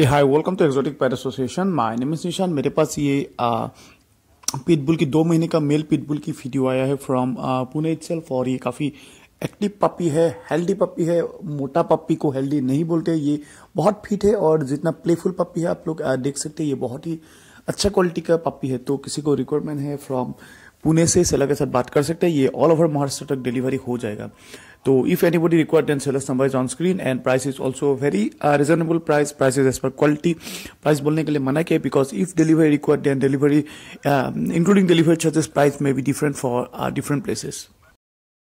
A hi welcome to exotic pair association my name is Nishan मेरे पास ये pitbull की दो महीने का मेल पिटबुल की वीडियो आया है फ्रॉम पुणे इट और ये काफ़ी एक्टिव पप्पी है हेल्दी पप्पी है मोटा पप्पी को हेल्दी नहीं बोलते ये बहुत फिट है और जितना प्लेफुल पप्पी है आप लोग देख सकते हैं ये बहुत ही अच्छा क्वालिटी का पप्पी है तो किसी को रिक्वायरमेंट है फ्रॉम पुणे से सेला के साथ बात कर सकते हैं ये ऑल ओवर महाराष्ट्र तक डिलीवरी हो जाएगा So if anybody required, then seller's number is on screen and price is also very uh, reasonable price. Price is as per quality. Price बोलने के लिए because if delivery required, then delivery, um, including delivery charges, price may be different for uh, different places.